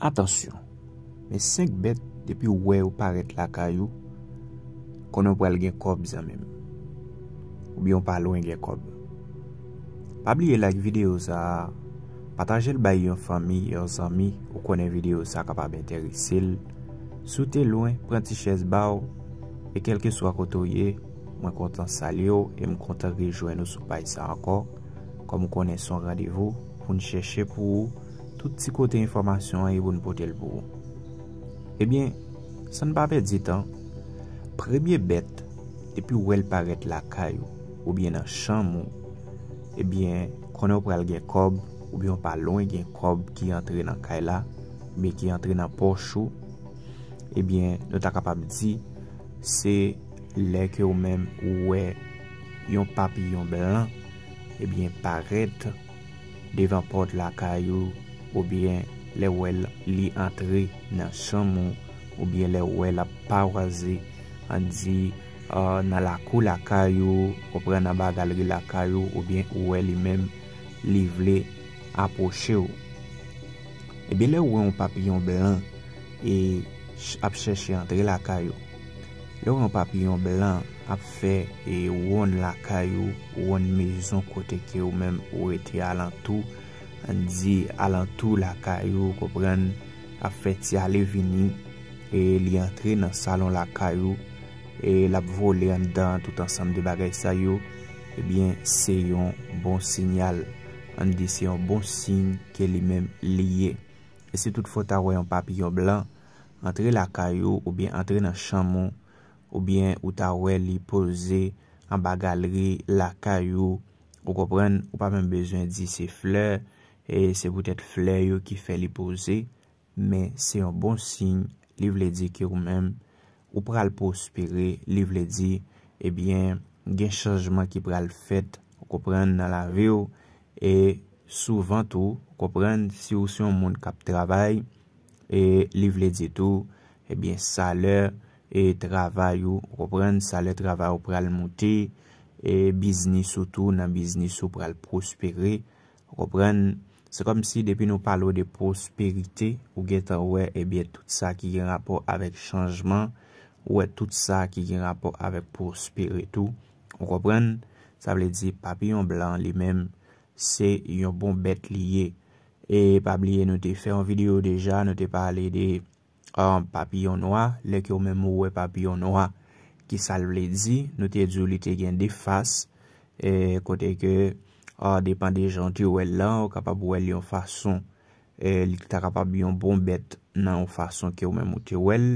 ATTENSYON MEN SYNK BET DEPI OWE O PARET LA KAYOU KONON PRAL GEN KOB ZAN MEM OBI YON PA LOEN GEN KOB PABLIYE LIKE VIDEO ZA PATANJEL BA YON FAMI YON ZAMI O KONEN VIDEO ZA KAPA BEN TERESEL SOUTE LOEN PRANTI CHES BAW E KEL KE SOA KOTOYE MEN KONTAN SALYE O E MEN KONTAN REJOEN O SU PAY SA ANKOR KOM MEN KONEN SON RADEVO POU NCHESHE POU O tout ti kote informasyon ay e yon potel pou. Ebyen, san pape dit an, prebyen bet, epi ou el paret la kayou, oubyen nan chanmou, ebyen, konen ou pral gen kob, oubyen ou pa lon e gen kob ki yon tre nan kayla, me ki yon tre nan pochou, ebyen, nou ta kapab di, se leke ou men ouwe, yon papi yon belan, ebyen paret, devan pot la kayou, oubyen le wè li antre nan chanmou, oubyen le wè la paraze, anzi nan lakou lakayou, ou pre nan bagalri lakayou, oubyen wè li menm livle aposhe ou. Ebyen le wè ou papillon blan ap cheshe antre lakayou. Le wè ou papillon blan ap fe wè wè lakayou, wè wè lakayou, wè wè lakayou, An di alantou lakayou, kopren, a feti ale vini, e li antre nan salon lakayou, e lap vole an dan tout ansam de bagay sa yo, e bien se yon bon sinyal. An di se yon bon sin, ke li men liye. E se toutfot ta wè yon papillon blan, antre lakayou, ou bien antre nan chaman, ou bien ou ta wè li pose an bagalri lakayou, ou kopren, ou pa men bezwen di se fleur, E se pwetet fler yo ki fe li pose Men se yon bon sin Li vle di ki roun men Ou pral prospire Li vle di Ebyen eh gen chanjman ki pral fet Ou pran nan la vyo E souvan tou Ou pran si ou si yon moun kap trabay E li vle di tou Ebyen eh saler E travay yo Ou pran saler travay ou pral mouti E biznis ou tou nan biznis Ou pral prospire Ou pran Se kom si depi nou palo de prospirite ou getan wè ebyè tout sa ki gen rapor avèk chanjman, wè tout sa ki gen rapor avèk prospir etou. Ou kopren, sa vle di papillon blan li menm, se yon bon bet liye. E papilye nou te fè an video deja, nou te pale de an papillon noa, leke ou menm wè papillon noa ki sa vle di, nou te djou li te gen defas, e, kote ke... A depan de jan ti ou el lan, ou kapap ou el yon fason, li ta kapap yon bon bet nan yon fason ki ou menmouti ou el,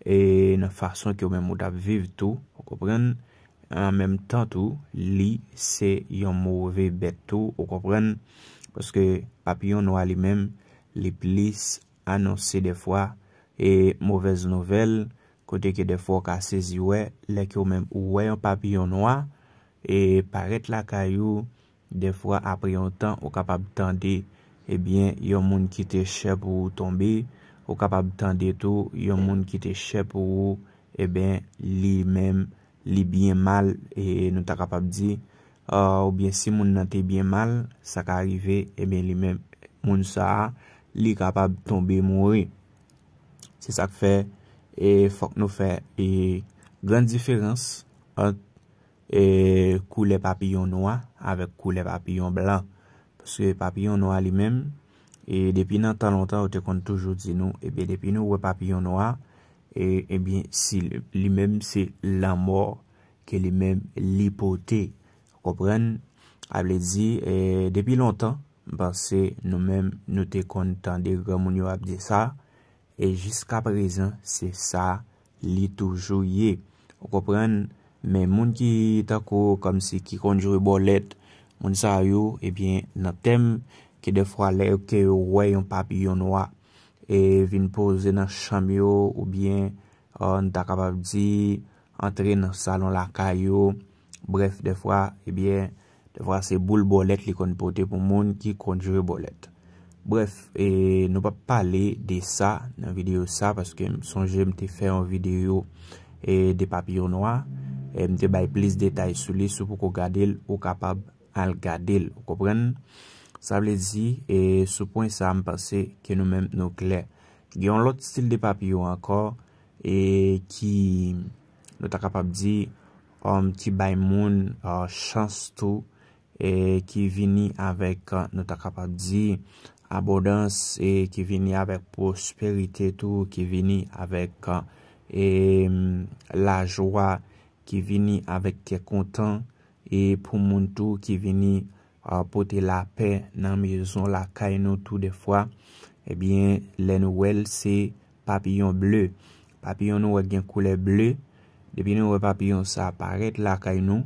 e nan fason ki ou menmout ap viv tou, ou kopren, an menm tan tou, li se yon mouve bet tou, ou kopren, poske papi yon noa li menm, li plis, anonsi defwa, e mouvez nouvel, kote ki defwa ka sezi we, le ki ou menm ou we yon papi yon noa, e paret la kayou, De fwa apri yon tan, ou kapab tande, ebyen, yon moun ki te chep ou tombe, ou kapab tande tou, yon moun ki te chep ou, ebyen, li men, li byen mal, e nou ta kapab di, oubyen, si moun nan te byen mal, sa ka arrive, ebyen, li men, moun sa, li kapab tombe mouri. Se sa k fe, e fok nou fe, e gran difirans, e kou eh, le papillon noua, avèk kou lè papillon blan. Pse papillon noa li mèm, e depi nan tan lontan, ou te kon toujou di nou, e depi nou wè papillon noa, e bie si li mèm si la mor, ke li mèm li potè. Kou pren, avè li di, e depi lontan, basè nou mèm nou te kon tan di, gè moun yo avè di sa, e jiska prezen, se sa li toujou yè. Kou pren, men moun ki takou kom si ki konjure bolet moun sa yo, ebyen, nan tem ki defwa lèw ke wèy yon papillon noa e vin pouze nan chanm yo oubyen, an euh, takapap di antre nan salon lakay yo bref, defwa, ebyen defwa se boul bolet li konjute pou moun ki konjure bolet bref, e nou pa pale de sa nan video sa, paske m sonje m te fe an video e de papillon noa Eh, mte bay plis detay sou li sou pou kou gade l ou kapab an l gade l ou kopren sa ble zi e eh, soupon sa am pase ki nou men nou kle geyon lot stil de papi yo anko e ki nou ta kapab zi mti bay moun ah, chans tou e ki vini avek ah, nou ta kapab zi abodans e ki vini avek prosperite tou ki vini avek ah, la jowa ki vini avek ke kontan e pou moun tou ki vini apote la pe nan mezon la kay nou tou defwa e eh bin lè nou wèl se papillon blè papillon nou wèk gen koule blè de bin nou wè papillon sa aparet la kay nou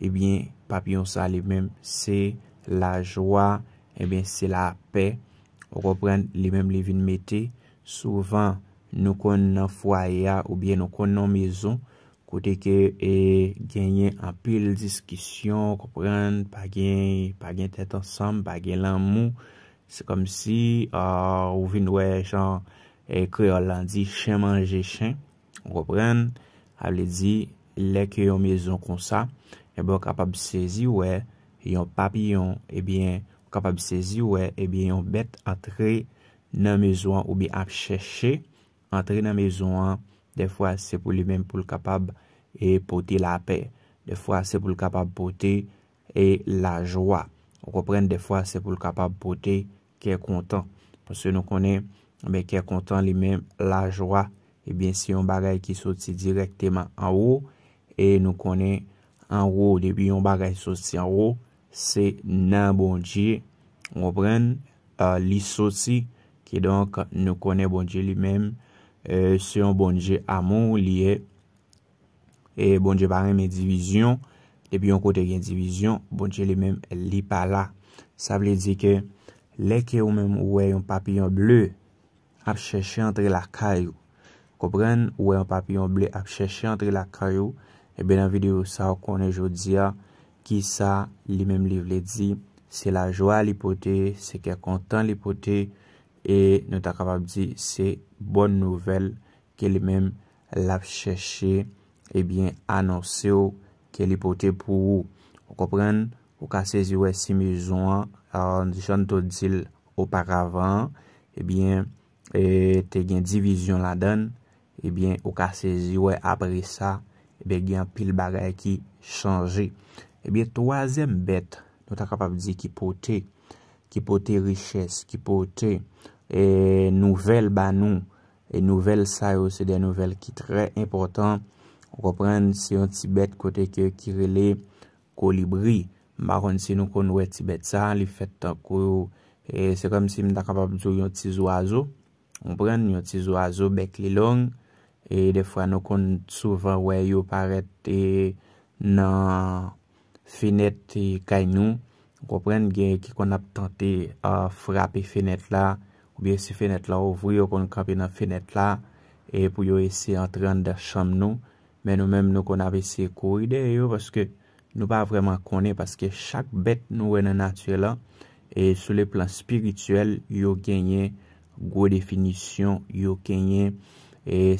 e eh bin papillon sa li mèm se la jwa e eh bin se la pe ou repren li mèm li vin metè souvan nou kon nan foya ou bin nou kon nan mezon Ou te ke e, genyen apil diskisyon, ko pren, pa gen, pa gen tet ansanm, pa gen lan mou, se kom si, ou vin wè, jan, ekre yon lan di, chen manje chen, ko pren, avle di, lek yon mezon kon sa, e bon kapab sezi wè, yon papi yon, e bien, kapab sezi wè, e bien, yon bet atre nan mezon, ou bi ap cheshe, atre nan mezon, defwa se pou li men pou l kapab E pote la pe. De fwa se pou l kapab pote. E la jwa. Ou repren de fwa se pou l kapab pote. Ke kontan. Pwese nou konen. Beke kontan li men la jwa. Ebyen si yon bagay ki soti direkteman an ou. E nou konen an ou. Depi yon bagay soti an ou. Se nan bonje. Ou repren. Li soti. Ki donk nou konen bonje li men. E, se yon bonje amon li e. E bon, je barren men divizyon, epi yon kote gen divizyon, bon, je li men li pa la. Sa vle di ke, leke ou men wè yon papillon ble ap chèche antre la kayou. Kopren, wè yon papillon ble ap chèche antre la kayou, e ben an videyo sa ou konen jodi ya, ki sa li men li vle di, se la jwa li pote, se ke kontan li pote, e nou ta kapab di, se bon nouvel, ke li men la chèche. Ebyen, eh anonse ou, ke li pote pou ou. Ou kopren, ou ka sezi ou e simizou euh, an, an di chan to dil oparavan, ebyen, te gen divizyon la den, ebyen, ou ka sezi ou e apre sa, ebyen, pil bagay ki chanje. Ebyen, toazem bet, nou ta kapap di ki pote, ki pote riches, ki pote, e nouvel banou, e nouvel sayo, se de nouvel ki tre important, Wopren si yon tibet kote ki yon kirele kolibri. Mba kon si nou kon wè tibet sa. Li fet akou. E se kom si mda kapap djou yon tiz wazo. Wopren yon tiz wazo bek li long. E defwa nou kon souvan wè yon paret e nan finet e kay nou. Wopren gen ki kon ap tante frape finet la. Ou biye si finet la ouvri. Ou kon kapi nan finet la. E pou yo ese entran da chanm nou. men nou menm nou kon ave se ko ide yo, paske nou pa vreman konen, paske chak bet nou we nan nature la, e sou le plan spirituel, yo genye go definisyon, yo genye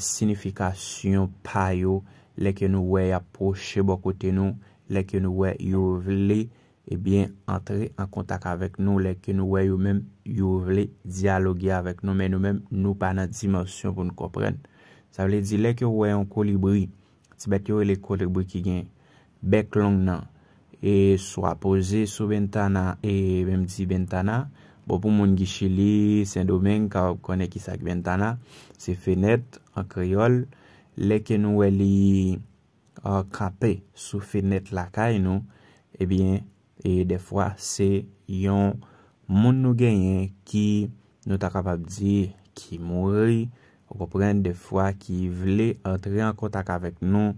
sinifikasyon pa yo, leke nou we aposhe bo kote nou, leke nou we yo vle, e bien entre an kontak avek nou, leke nou we yo menm, yo vle diyaloge avek nou, men nou menm nou pa nan dimensyon pou nou kopren. Sa vle di, leke nou we yon kolibri, Ti bèk yo e le kolik bou ki gen, bèk long nan, e swa pose sou bèntana e bèm ti bèntana. Bopou moun gichili, sen domen ka kone ki sak bèntana, se fenet an kriol, leke nou wè e li krapè sou fenet lakay e nou. E bèn, e defwa se yon moun nou genyen ki nou ta kapab di ki mouri. wopren de fwa ki vle entre an kontak avek nou,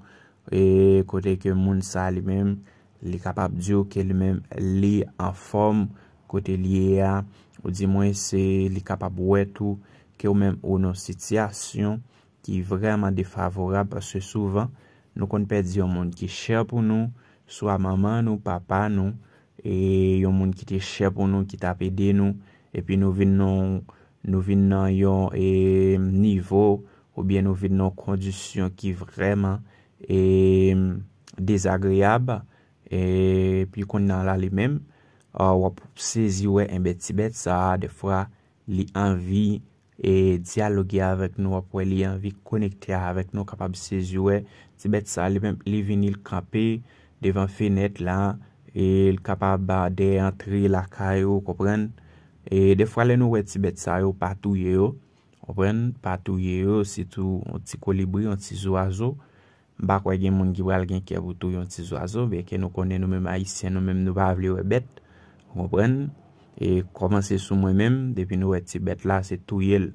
e kote ke moun sa li men, li kapap diyo ke li men li an form kote li e a, ou di mwen se li kapap wetou, ke ou men ou nou sityasyon ki vreman defavorab, se souvan nou kon pedi yon moun ki chè pou nou, sou a maman nou, papa nou, e yon moun ki te chè pou nou, ki tapede nou, e pi nou vin nou... Nou vin nan yon e, nivou ou bien nou vin nan kondisyon ki vreman e dezagriyab. E pi kon nan la li men, wap seziwe enbet tibet sa de fwa li anvi e diyalogi avek nou, wap weli anvi konekte avek nou kapab seziwe. Tibet sa li men, li vini l kampi devan fenet la e l kapab ba de antri l akay ou koprenn. E defwa lè nou wè tibet sa yo patou ye yo, kompren, patou ye yo, sitou an ti kolibri, an ti zouazo, bak wè gen moun gibral gen kevoutou yon ti zouazo, beke nou konnen nou mèm ayisyen, nou mèm nou wè avlè wè bet, kompren, e komanse sou mwen mèm, depi nou wè tibet la, se tou yel,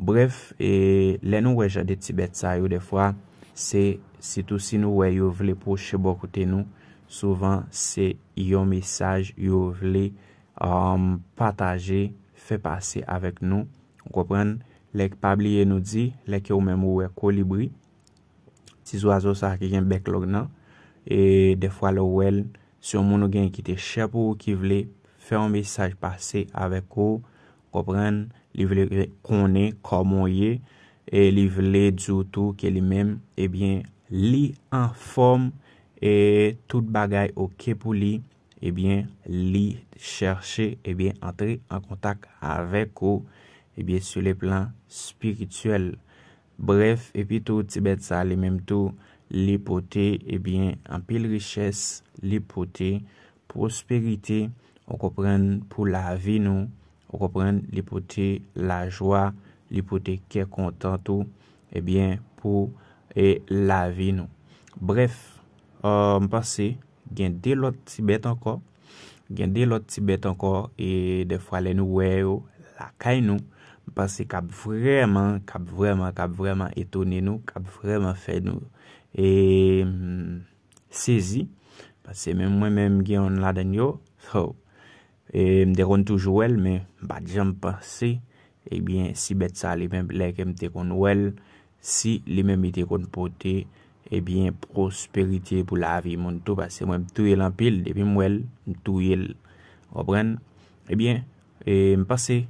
bref, e lè nou wè jade tibet sa yo defwa, se sitou si nou wè yow vle pou chebo kote nou, souvan se yon mesaj yow vle, Um, pataje, fè pase avèk nou, kòpren, lèk pabliye nou di, lèk yo mèmou wè kò libri, tis wazò sa ki gen bek lòg nan, e defwa lò wèl, si yo moun nou gen ki te chèp ou ki vle, fè an vissaj pase avèk kò, kòpren, li vle kone, kòmon ye, e li vle djoutou ke li mèm, e bien, li an fòm, e tout bagay ok pou li, ebyen eh li chershe, ebyen eh antre an kontak avek ou, ebyen eh sou le plan spirituel. Bref, epi tou Tibet sa, li menm tou, li poté, ebyen an pil riches, li poté, prosperité, ou kopren pou la vi nou, ou kopren li poté la jwa, li poté ke kontant ou, ebyen pou e la vi nou. Bref, euh, mpase, gen de lot tibet anko gen de lot tibet anko e defwa le nou weyo la kay nou mpase kap vreman kap vreman etone nou kap vreman fe nou e mm, sezi mpase mwen mwen mgen yon la denyo e, mderon toujou el me bat jan mpase ebyen si bet sa li men blèk mte kon wel si li men mte kon pote e Ebyen, eh prospiritye pou la vi, moun tou basi. Mwen tou yel anpil, depi mwen tou yel, obren. Eh Ebyen, eh, e mpase,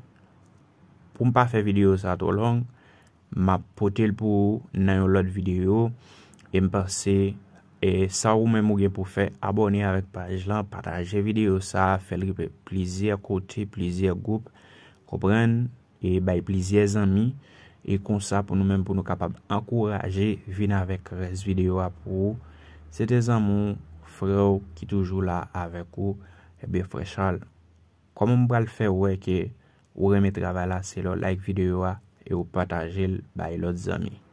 pou mpa fe video sa to long, ma pote l pou nan yon lot video. E mpase, e sa ou mwen mouge pou fe abone avik paj lan, pataje video sa, felri plezi akote, plezi akoup, obren, e bay plezi azanmi. e konsa pou nou men pou nou kapab ankouraje vina vek res videyo apou. Se te zanmou frew ki toujou la avek ou, ebe frechal. Koman mbral fe wè e ke ou reme travala se lò like videyo e ou pataje l'bay lòt zami.